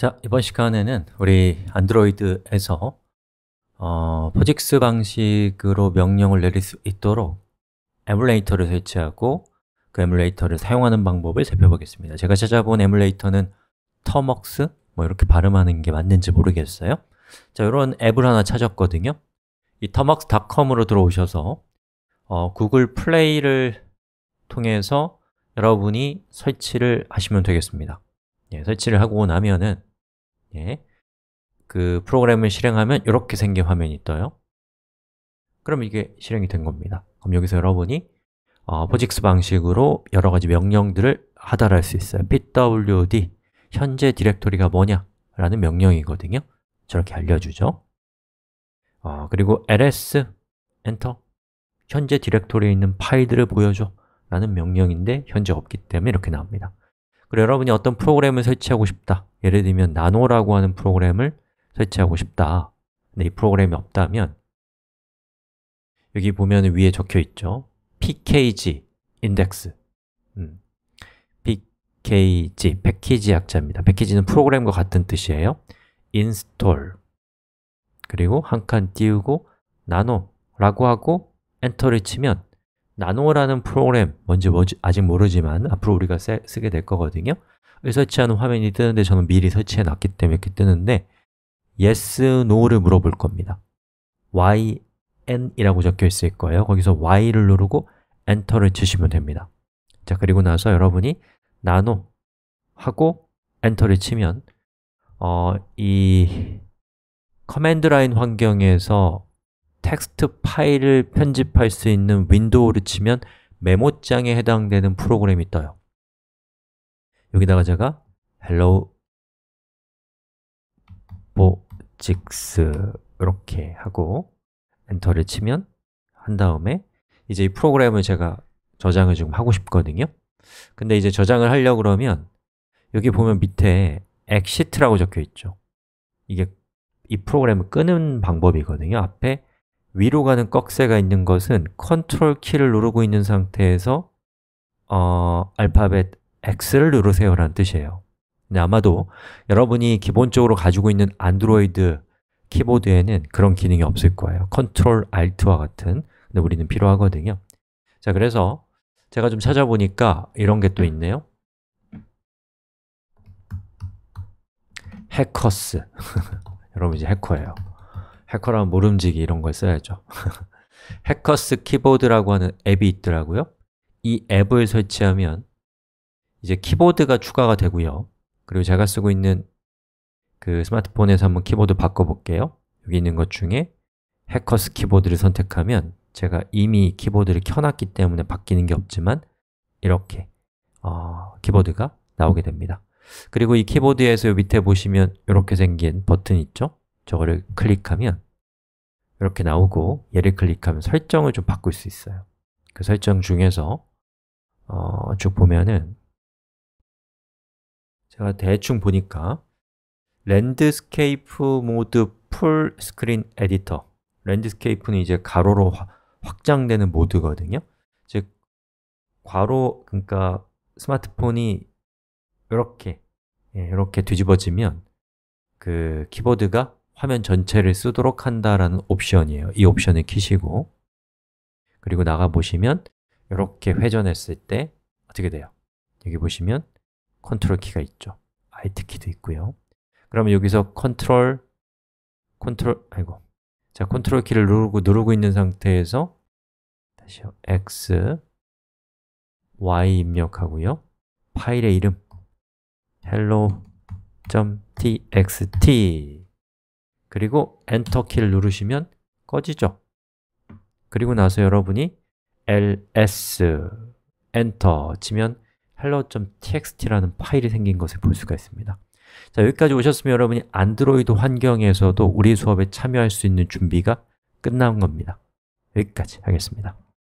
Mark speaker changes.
Speaker 1: 자, 이번 시간에는 우리 안드로이드에서 어, 포직스 방식으로 명령을 내릴 수 있도록 에뮬레이터를 설치하고 그 에뮬레이터를 사용하는 방법을 살펴보겠습니다 제가 찾아본 에뮬레이터는 터먹스 뭐 이렇게 발음하는 게 맞는지 모르겠어요 자, 이런 앱을 하나 찾았거든요 이 터먹스.com으로 들어오셔서 어, 구글 플레이를 통해서 여러분이 설치를 하시면 되겠습니다 예, 설치를 하고 나면은 예. 그 프로그램을 실행하면 이렇게 생긴 화면이 떠요 그럼 이게 실행이 된 겁니다 그럼 여기서 여러분이 어, 포직스 방식으로 여러 가지 명령들을 하달할 수 있어요 pwd 현재 디렉토리가 뭐냐 라는 명령이거든요 저렇게 알려주죠 어, 그리고 ls 엔터 현재 디렉토리에 있는 파일들을 보여줘 라는 명령인데 현재 없기 때문에 이렇게 나옵니다 그리고 여러분이 어떤 프로그램을 설치하고 싶다 예를 들면 나노라고 하는 프로그램을 설치하고 싶다 근데 이 프로그램이 없다면 여기 보면 위에 적혀 있죠 pkg index 음. pkg, 패키지 약자입니다 패키지는 프로그램과 같은 뜻이에요 install 그리고 한 칸 띄우고 나노라고 하고 엔터를 치면 나노라는 프로그램 뭔지 뭔지 아직 모르지만 앞으로 우리가 세, 쓰게 될 거거든요 설치하는 화면이 뜨는데 저는 미리 설치해 놨기 때문에 이렇게 뜨는데 yes, no를 물어볼 겁니다 y, n 이라고 적혀 있을 거예요 거기서 y를 누르고 엔터를 치시면 됩니다 자 그리고 나서 여러분이 나노 하고 엔터를 치면 어, 이 커맨드 라인 환경에서 텍스트 파일을 편집할 수 있는 윈도우를 치면 메모장에 해당되는 프로그램이 떠요 여기다가 제가 hello 보직스 이렇게 하고 엔터를 치면 한 다음에 이제 이 프로그램을 제가 저장을 지금 하고 싶거든요 근데 이제 저장을 하려고 그러면 여기 보면 밑에 e 시트라고 적혀 있죠 이게 이 프로그램을 끄는 방법이거든요 앞에 위로 가는 꺽쇠가 있는 것은 컨트롤 키를 누르고 있는 상태에서 어, 알파벳 X를 누르세요 라는 뜻이에요 근데 아마도 여러분이 기본적으로 가지고 있는 안드로이드 키보드에는 그런 기능이 없을 거예요 컨트롤 Alt와 같은 근데 우리는 필요하거든요 자, 그래서 제가 좀 찾아보니까 이런 게 또 있네요 해커스 여러분 이제 해커예요 해커라면 모름지기 이런 걸 써야죠 해커스 키보드라고 하는 앱이 있더라고요 이 앱을 설치하면 이제 키보드가 추가가 되고요 그리고 제가 쓰고 있는 그 스마트폰에서 한번 키보드 바꿔볼게요 여기 있는 것 중에 해커스 키보드를 선택하면 제가 이미 키보드를 켜놨기 때문에 바뀌는 게 없지만 이렇게 어, 키보드가 나오게 됩니다 그리고 이 키보드에서 밑에 보시면 이렇게 생긴 버튼 있죠? 저거를 클릭하면 이렇게 나오고 얘를 클릭하면 설정을 좀 바꿀 수 있어요 그 설정 중에서 어, 쭉 보면은 제가 대충 보니까 랜드스케이프 모드 풀 스크린 에디터 랜드스케이프는 이제 가로로 화, 확장되는 모드거든요 즉, 괄호, 그러니까 스마트폰이 이렇게 예, 이렇게 뒤집어지면 그 키보드가 화면 전체를 쓰도록 한다라는 옵션이에요 이 옵션을 키시고 그리고 나가 보시면 이렇게 회전했을 때 어떻게 돼요? 여기 보시면 컨트롤 키가 있죠 Alt 키도 있고요 그러면 여기서 컨트롤 컨트롤 아이고 자 컨트롤 키를 누르고 누르고 있는 상태에서 다시요 X Y 입력하고요 파일의 이름 hello.txt 그리고 엔터 키를 누르시면 꺼지죠 그리고 나서 여러분이 ls 엔터 치면 hello.txt라는 파일이 생긴 것을 볼 수가 있습니다 자 여기까지 오셨으면 여러분이 안드로이드 환경에서도 우리 수업에 참여할 수 있는 준비가 끝난 겁니다 여기까지 하겠습니다